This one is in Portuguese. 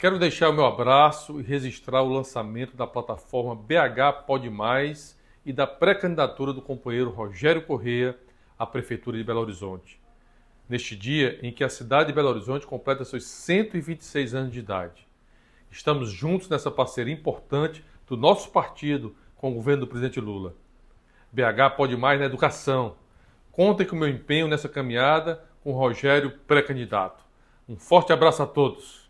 Quero deixar o meu abraço e registrar o lançamento da plataforma BH Pode Mais e da pré-candidatura do companheiro Rogério Correia à Prefeitura de Belo Horizonte. Neste dia em que a cidade de Belo Horizonte completa seus 126 anos de idade. Estamos juntos nessa parceria importante do nosso partido com o governo do presidente Lula. BH Pode Mais na educação. Contem com o meu empenho nessa caminhada com o Rogério pré-candidato. Um forte abraço a todos.